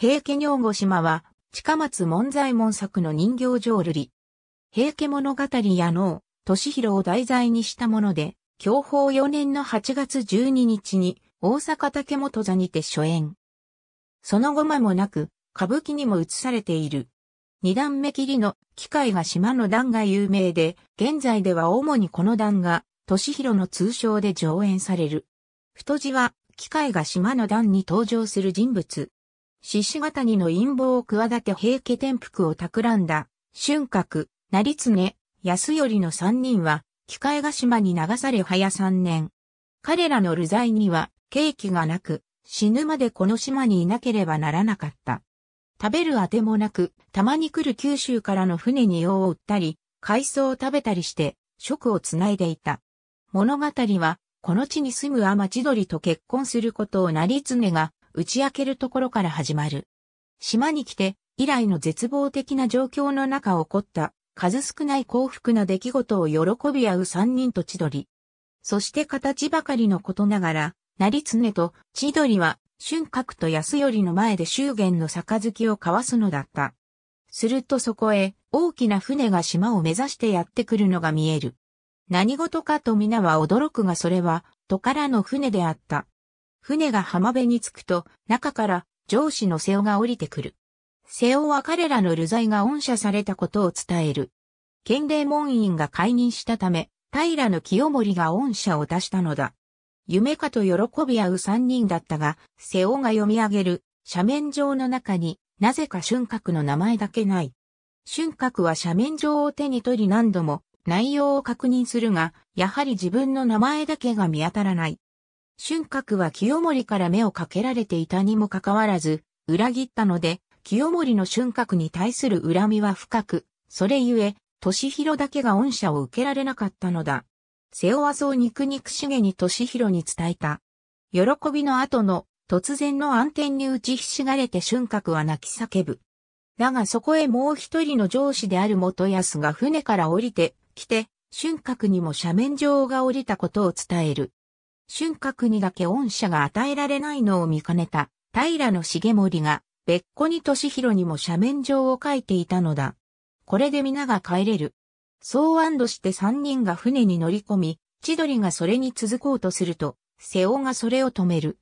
平家女子島は、近松門左衛門作の人形浄瑠璃。平家物語や能、敏弘を題材にしたもので、享保4年の8月12日に、大阪竹本座にて初演。その後間もなく、歌舞伎にも移されている。二段目切りの機械が島の段が有名で、現在では主にこの段が、敏弘の通称で上演される。太字は、機械が島の段に登場する人物。獅子型にの陰謀を企て平家転覆を企んだ、春閣、成常、安頼の三人は、機械ヶ島に流され早三年。彼らの流罪には、刑期がなく、死ぬまでこの島にいなければならなかった。食べるあてもなく、たまに来る九州からの船に用を売ったり、海藻を食べたりして、食をつないでいた。物語は、この地に住む天千鳥と結婚することを成常が打ち明けるところから始まる。島に来て、以来の絶望的な状況の中起こった、数少ない幸福な出来事を喜び合う三人と千鳥。そして形ばかりのことながら、成常と千鳥は、春閣と安頼の前で祝言の杯を交わすのだった。するとそこへ、大きな船が島を目指してやってくるのが見える。何事かと皆は驚くがそれは、都からの船であった。船が浜辺に着くと、中から上司の瀬尾が降りてくる。瀬尾は彼らの流罪が恩赦されたことを伝える。県令門員が解任したため、平の清盛が恩赦を出したのだ。夢かと喜び合う三人だったが、瀬尾が読み上げる、斜面上の中に、なぜか春閣の名前だけない。春閣は斜面上を手に取り何度も、内容を確認するが、やはり自分の名前だけが見当たらない。春閣は清盛から目をかけられていたにもかかわらず、裏切ったので、清盛の春閣に対する恨みは深く、それゆえ、敏広だけが恩赦を受けられなかったのだ。瀬尾はそう肉肉しげに敏広に伝えた。喜びの後の突然の暗転に打ちひしがれて春閣は泣き叫ぶ。だがそこへもう一人の上司である元康が船から降りてきて、春閣にも斜面上が降りたことを伝える。春閣にだけ恩赦が与えられないのを見かねた平重盛が別個に年弘にも斜面状を書いていたのだ。これで皆が帰れる。そう安堵して三人が船に乗り込み、千鳥がそれに続こうとすると、瀬尾がそれを止める。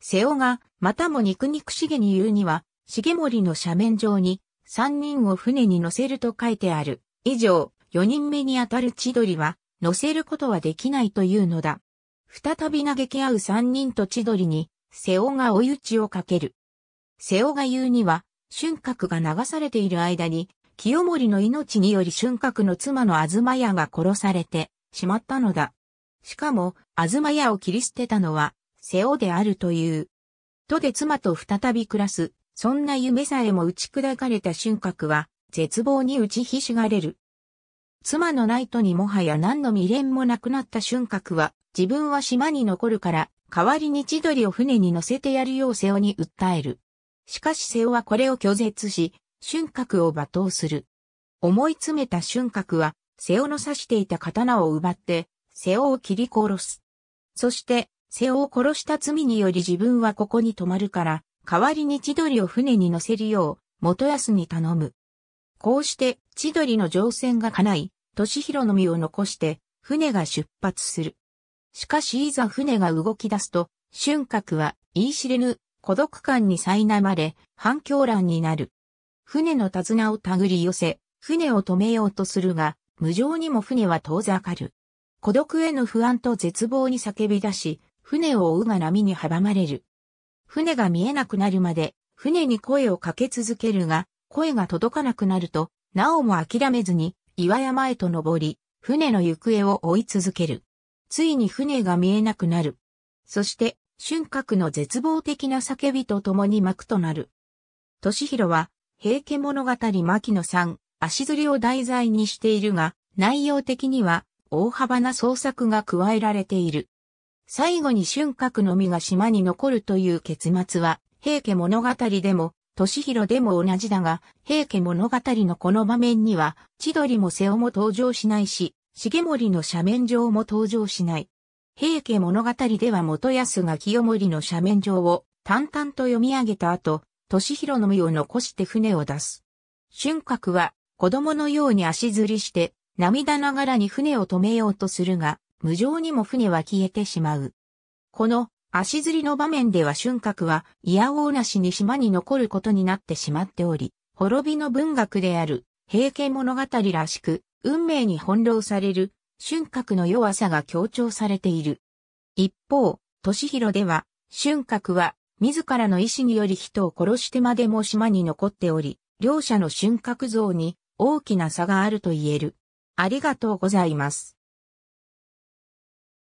瀬尾が、またも肉肉しげに言うには、重盛の斜面上に、三人を船に乗せると書いてある。以上、四人目にあたる千鳥は、乗せることはできないというのだ。再び嘆き合う三人と千鳥に、瀬尾が追い打ちをかける。瀬尾が言うには、春閣が流されている間に、清盛の命により春閣の妻の東屋が殺されてしまったのだ。しかも、東屋を切り捨てたのは、瀬尾であるという。とで妻と再び暮らす、そんな夢さえも打ち砕かれた春閣は、絶望に打ちひしがれる。妻のナイトにもはや何の未練もなくなった瞬閣は、自分は島に残るから、代わりに千鳥を船に乗せてやるよう瀬尾に訴える。しかし瀬尾はこれを拒絶し、瞬閣を罵倒する。思い詰めた瞬閣は、瀬尾の刺していた刀を奪って、瀬尾を切り殺す。そして、瀬尾を殺した罪により自分はここに泊まるから、代わりに千鳥を船に乗せるよう、元康に頼む。こうして、千鳥の乗船が叶い、敏弘の身を残して、船が出発する。しかしいざ船が動き出すと、春閣は言い知れぬ孤独感に苛まれ、反響乱になる。船の手綱を手繰り寄せ、船を止めようとするが、無情にも船は遠ざかる。孤独への不安と絶望に叫び出し、船を追うが波に阻まれる。船が見えなくなるまで、船に声をかけ続けるが、声が届かなくなると、なおも諦めずに岩山へと登り、船の行方を追い続ける。ついに船が見えなくなる。そして、春閣の絶望的な叫びと共に幕となる。敏弘は、平家物語牧野さん、足りを題材にしているが、内容的には大幅な創作が加えられている。最後に春閣の実が島に残るという結末は、平家物語でも敏弘でも同じだが、平家物語のこの場面には、千鳥も瀬尾も登場しないし、重盛の斜面上も登場しない。平家物語では元康が清盛の斜面上を淡々と読み上げた後、敏弘の身を残して船を出す。春閣は子供のように足ずりして、涙ながらに船を止めようとするが、無情にも船は消えてしまう。この足摺りの場面では春閣は、いやおうなしに島に残ることになってしまっており、滅びの文学である、平家物語らしく、運命に翻弄される、春閣の弱さが強調されている。一方、敏弘では、春閣は、自らの意志により人を殺してまでも島に残っており、両者の春閣像に大きな差があると言える。ありがとうございます。